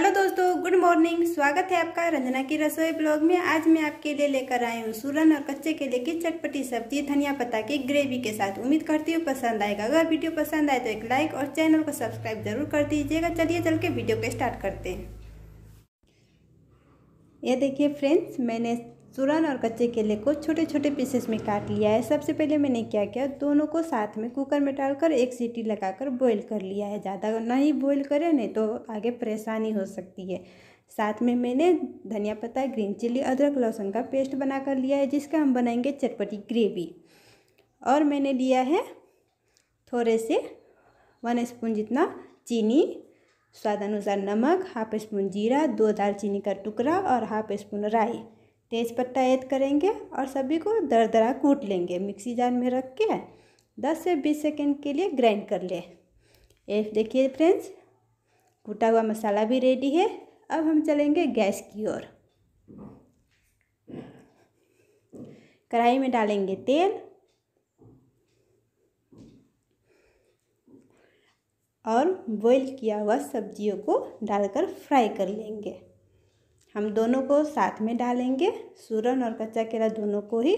hello दोस्तों good morning स्वागत है आपका रंजना की रसोई ब्लॉग में आज मैं आपके लिए लेकर आई हूँ सूरन और कच्चे केले की चटपटी सब्जी धनिया पत्ता की ग्रेवी के साथ उम्मीद करती हूँ पसंद आएगा अगर वीडियो पसंद आए तो एक लाइक और चैनल को सब्सक्राइब जरूर कर दीजिएगा चलिए चल के वीडियो को स्टार्ट करते हैं ये देखिए फ्रेंड्स मैंने सूरन और कच्चे केले को छोटे छोटे पीसेस में काट लिया है सबसे पहले मैंने क्या किया दोनों को साथ में कुकर में डालकर एक सीटी लगाकर बॉईल कर लिया है ज़्यादा नहीं बॉईल करें नहीं तो आगे परेशानी हो सकती है साथ में मैंने धनिया पत्ता ग्रीन चिल्ली अदरक लहसुन का पेस्ट बना कर लिया है जिसका हम बनाएंगे चटपटी ग्रेवी और मैंने लिया है थोड़े से वन स्पून जितना चीनी स्वाद अनुसार नमक हाफ स्पून जीरा दो दालचीनी का टुकड़ा और हाफ स्पून राई तेज़पत्ता ऐड करेंगे और सभी को दरदरा कूट लेंगे मिक्सी जार में रख के दस से बीस सेकेंड के लिए ग्राइंड कर ले एक देखिए फ्रेंड्स कूटा हुआ मसाला भी रेडी है अब हम चलेंगे गैस की ओर कढ़ाई में डालेंगे तेल और बॉईल किया हुआ सब्जियों को डालकर फ्राई कर लेंगे हम दोनों को साथ में डालेंगे सूरन और कच्चा केला दोनों को ही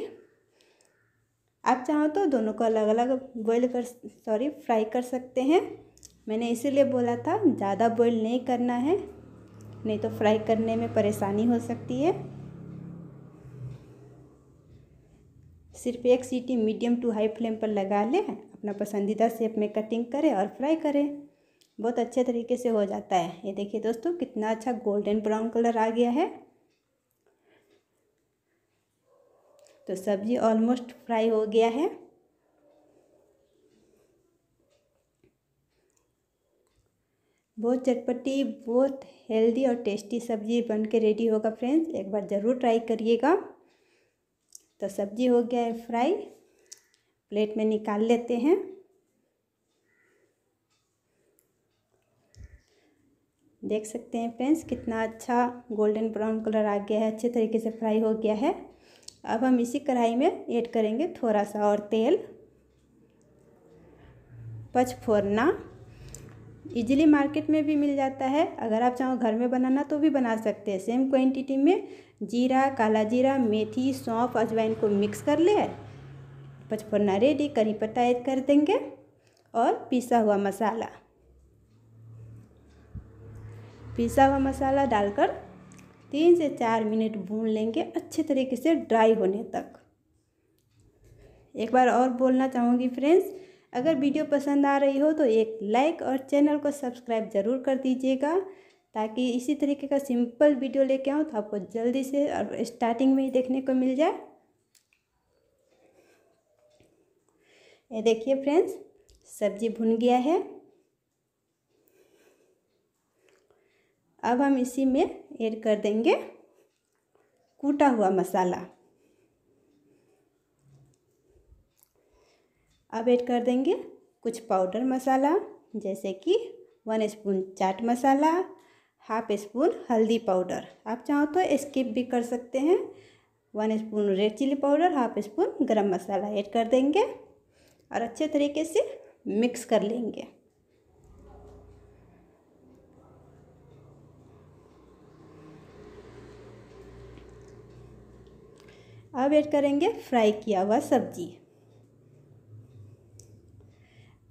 आप चाहो तो दोनों को अलग अलग बॉईल कर सॉरी फ्राई कर सकते हैं मैंने इसीलिए बोला था ज़्यादा बॉईल नहीं करना है नहीं तो फ्राई करने में परेशानी हो सकती है सिर्फ एक सीटी मीडियम टू हाई फ्लेम पर लगा लें अपना पसंदीदा शेप में कटिंग करें और फ्राई करें बहुत अच्छे तरीके से हो जाता है ये देखिए दोस्तों कितना अच्छा गोल्डन ब्राउन कलर आ गया है तो सब्ज़ी ऑलमोस्ट फ्राई हो गया है बहुत चटपटी बहुत हेल्दी और टेस्टी सब्ज़ी बन के रेडी होगा फ्रेंड्स एक बार ज़रूर ट्राई करिएगा तो सब्ज़ी हो गया है फ्राई प्लेट में निकाल लेते हैं देख सकते हैं फ्रेंड्स कितना अच्छा गोल्डन ब्राउन कलर आ गया है अच्छे तरीके से फ्राई हो गया है अब हम इसी कढ़ाई में ऐड करेंगे थोड़ा सा और तेल पचफोरना इजीली मार्केट में भी मिल जाता है अगर आप चाहो घर में बनाना तो भी बना सकते हैं सेम क्वांटिटी में जीरा काला जीरा मेथी सौंफ अजवाइन को मिक्स कर ले पचफोरना रेडी करी पत्ता ऐड कर देंगे और पिसा हुआ मसाला पिसा हुआ मसाला डालकर तीन से चार मिनट भून लेंगे अच्छे तरीके से ड्राई होने तक एक बार और बोलना चाहूँगी फ्रेंड्स अगर वीडियो पसंद आ रही हो तो एक लाइक और चैनल को सब्सक्राइब ज़रूर कर दीजिएगा ताकि इसी तरीके का सिंपल वीडियो लेके आऊँ तो आपको जल्दी से और स्टार्टिंग में ही देखने को मिल जाए ये देखिए फ्रेंड्स सब्जी भुन गया है अब हम इसी में ऐड कर देंगे कूटा हुआ मसाला अब ऐड कर देंगे कुछ पाउडर मसाला जैसे कि one spoon chaat masala half spoon हल्दी पाउडर आप चाहो तो स्किप भी कर सकते हैं one spoon red chilli powder half spoon garam masala add कर देंगे और अच्छे तरीके से मिक्स कर लेंगे अब ऐड करेंगे फ्राई किया हुआ सब्जी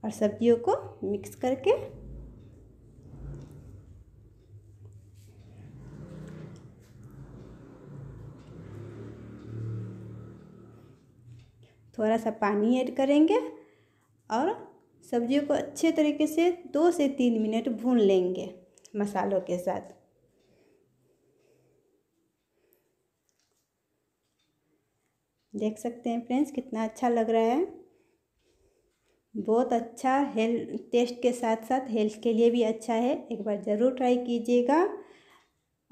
और सब्जियों को मिक्स करके थोड़ा सा पानी ऐड करेंगे और सब्जियों को अच्छे तरीके से दो से तीन मिनट भून लेंगे मसालों के साथ देख सकते हैं फ्रेंड्स कितना अच्छा लग रहा है बहुत अच्छा हेल्थ टेस्ट के साथ साथ हेल्थ के लिए भी अच्छा है एक बार ज़रूर ट्राई कीजिएगा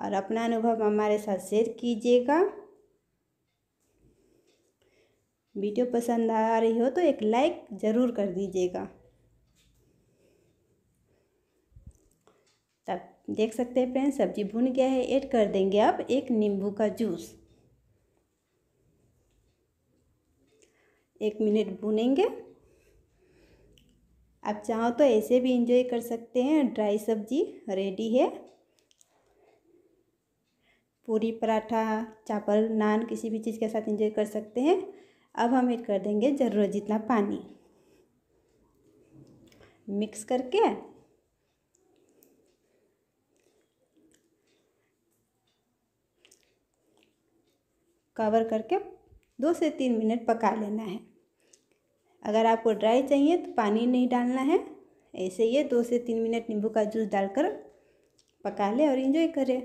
और अपना अनुभव हमारे साथ शेयर कीजिएगा वीडियो पसंद आ रही हो तो एक लाइक ज़रूर कर दीजिएगा तब देख सकते हैं फ्रेंड्स सब्जी भुन गया है ऐड कर देंगे आप एक नींबू का जूस एक मिनट भुनेंगे आप चाहो तो ऐसे भी इंजॉय कर सकते हैं ड्राई सब्जी रेडी है पूरी पराठा चावल नान किसी भी चीज़ के साथ इंजॉय कर सकते हैं अब हम एड कर देंगे ज़रूरत जितना पानी मिक्स करके कवर करके दो से तीन मिनट पका लेना है अगर आपको ड्राई चाहिए तो पानी नहीं डालना है ऐसे ये दो से तीन मिनट नींबू का जूस डालकर पका ले और इन्जॉय करे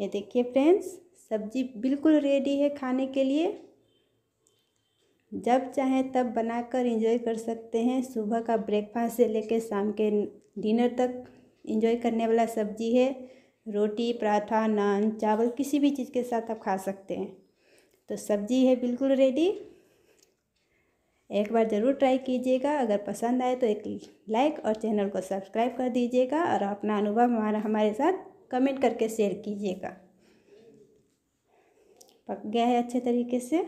ये देखिए फ्रेंड्स सब्जी बिल्कुल रेडी है खाने के लिए जब चाहें तब बनाकर एंजॉय कर सकते हैं सुबह का ब्रेकफास्ट से लेकर शाम के डिनर तक एंजॉय करने वाला सब्जी है रोटी पराठा नान चावल किसी भी चीज़ के साथ आप खा सकते हैं तो सब्ज़ी है बिल्कुल रेडी एक बार ज़रूर ट्राई कीजिएगा अगर पसंद आए तो एक लाइक और चैनल को सब्सक्राइब कर दीजिएगा और अपना अनुभव हमारा हमारे साथ कमेंट करके शेयर कीजिएगा पक गया है अच्छे तरीके से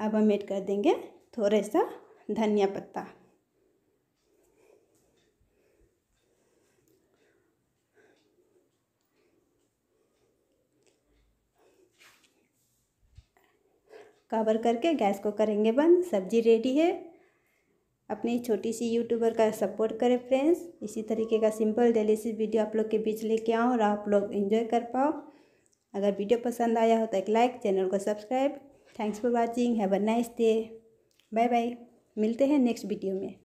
अब हम ऐड कर देंगे थोड़ा सा धनिया पत्ता कवर करके गैस को करेंगे बंद सब्जी रेडी है अपनी छोटी सी यूट्यूबर का सपोर्ट करें फ्रेंड्स इसी तरीके का सिंपल डेलीसी वीडियो आप लोग के बीच लेके आऊँ और आप लोग इन्जॉय कर पाओ अगर वीडियो पसंद आया हो तो एक लाइक चैनल को subscribe thanks for watching have a nice day bye bye मिलते हैं नेक्स्ट वीडियो में